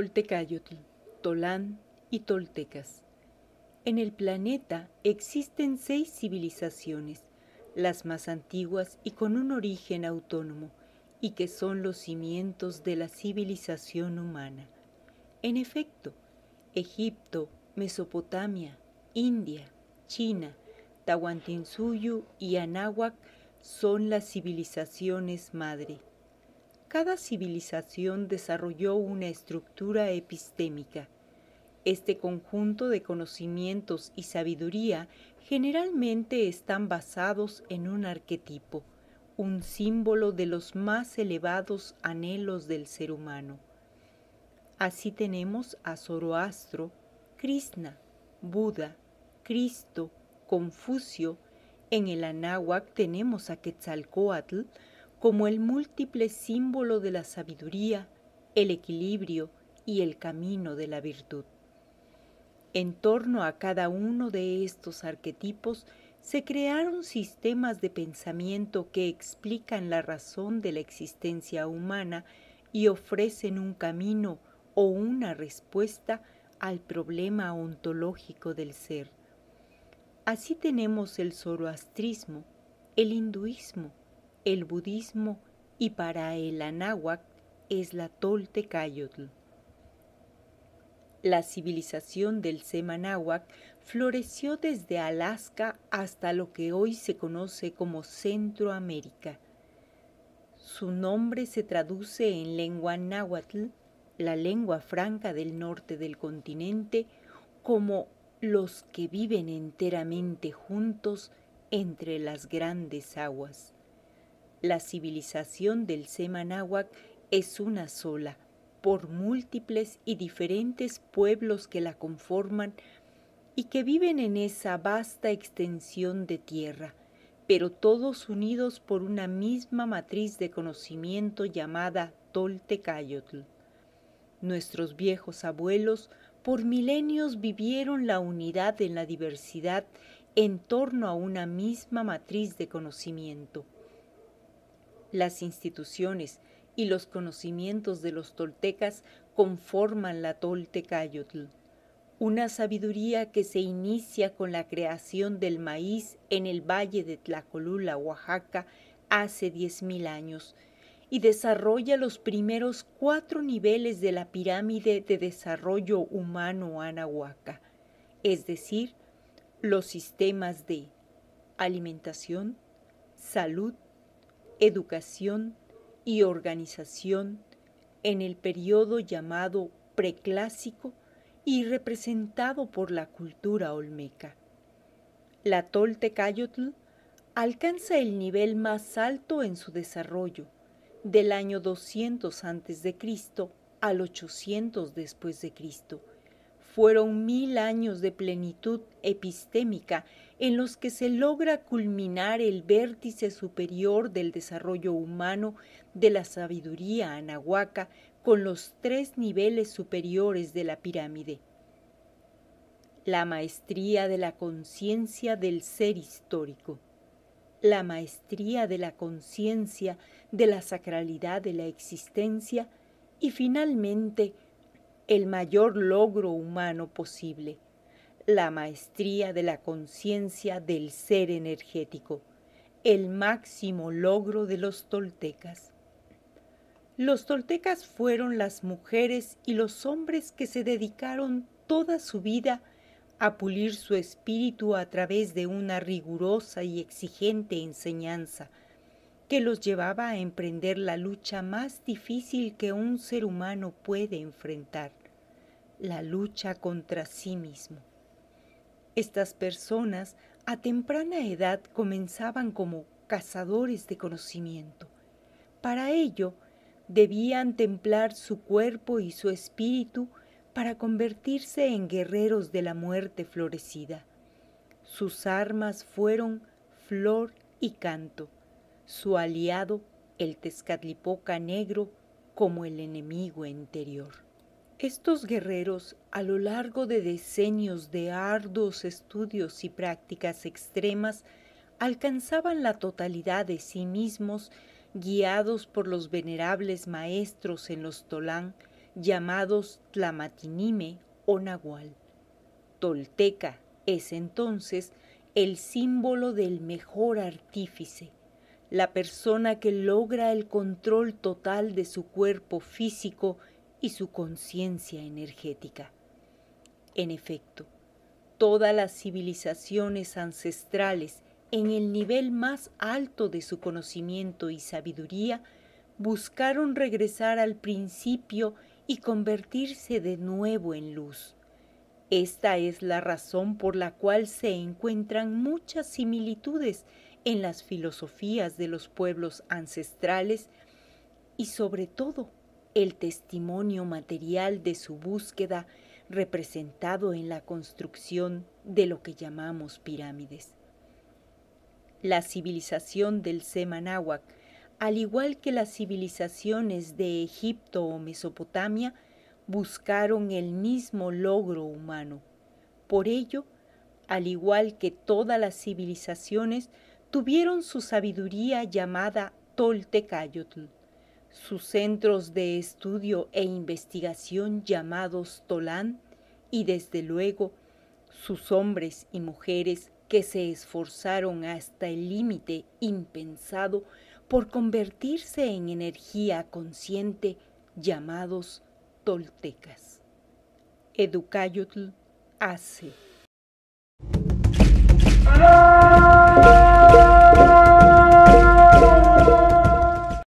Toltecayotl, Tolán y Toltecas. En el planeta existen seis civilizaciones, las más antiguas y con un origen autónomo, y que son los cimientos de la civilización humana. En efecto, Egipto, Mesopotamia, India, China, Tahuantinsuyu y Anáhuac son las civilizaciones madre cada civilización desarrolló una estructura epistémica. Este conjunto de conocimientos y sabiduría generalmente están basados en un arquetipo, un símbolo de los más elevados anhelos del ser humano. Así tenemos a Zoroastro, Krishna, Buda, Cristo, Confucio, en el Anáhuac tenemos a Quetzalcoatl, como el múltiple símbolo de la sabiduría, el equilibrio y el camino de la virtud. En torno a cada uno de estos arquetipos se crearon sistemas de pensamiento que explican la razón de la existencia humana y ofrecen un camino o una respuesta al problema ontológico del ser. Así tenemos el zoroastrismo, el hinduismo, el budismo y para el anáhuac es la Toltecayotl. La civilización del Semanáhuac floreció desde Alaska hasta lo que hoy se conoce como Centroamérica. Su nombre se traduce en lengua náhuatl, la lengua franca del norte del continente, como los que viven enteramente juntos entre las grandes aguas. La civilización del Semanáhuac es una sola, por múltiples y diferentes pueblos que la conforman y que viven en esa vasta extensión de tierra, pero todos unidos por una misma matriz de conocimiento llamada Toltecayotl. Nuestros viejos abuelos por milenios vivieron la unidad en la diversidad en torno a una misma matriz de conocimiento. Las instituciones y los conocimientos de los toltecas conforman la toltecayotl, una sabiduría que se inicia con la creación del maíz en el valle de Tlacolula, Oaxaca, hace 10.000 años y desarrolla los primeros cuatro niveles de la pirámide de desarrollo humano anahuaca, es decir, los sistemas de alimentación, salud, educación y organización en el periodo llamado preclásico y representado por la cultura olmeca. La Toltecayotl alcanza el nivel más alto en su desarrollo, del año 200 a.C. al 800 después de Cristo fueron mil años de plenitud epistémica en los que se logra culminar el vértice superior del desarrollo humano de la sabiduría anahuaca con los tres niveles superiores de la pirámide. La maestría de la conciencia del ser histórico. La maestría de la conciencia de la sacralidad de la existencia y finalmente el mayor logro humano posible, la maestría de la conciencia del ser energético, el máximo logro de los toltecas. Los toltecas fueron las mujeres y los hombres que se dedicaron toda su vida a pulir su espíritu a través de una rigurosa y exigente enseñanza que los llevaba a emprender la lucha más difícil que un ser humano puede enfrentar, la lucha contra sí mismo. Estas personas a temprana edad comenzaban como cazadores de conocimiento. Para ello, debían templar su cuerpo y su espíritu para convertirse en guerreros de la muerte florecida. Sus armas fueron flor y canto, su aliado el tezcatlipoca negro como el enemigo interior. Estos guerreros, a lo largo de decenios de arduos estudios y prácticas extremas, alcanzaban la totalidad de sí mismos, guiados por los venerables maestros en los Tolán, llamados Tlamatinime o Nahual. Tolteca es entonces el símbolo del mejor artífice, la persona que logra el control total de su cuerpo físico y su conciencia energética. En efecto, todas las civilizaciones ancestrales en el nivel más alto de su conocimiento y sabiduría buscaron regresar al principio y convertirse de nuevo en luz. Esta es la razón por la cual se encuentran muchas similitudes en las filosofías de los pueblos ancestrales y sobre todo el testimonio material de su búsqueda representado en la construcción de lo que llamamos pirámides. La civilización del Semanáhuac, al igual que las civilizaciones de Egipto o Mesopotamia, buscaron el mismo logro humano. Por ello, al igual que todas las civilizaciones, tuvieron su sabiduría llamada Toltecayotl, sus centros de estudio e investigación llamados Tolán y desde luego sus hombres y mujeres que se esforzaron hasta el límite impensado por convertirse en energía consciente llamados toltecas. Educayotl hace. ¡Ah!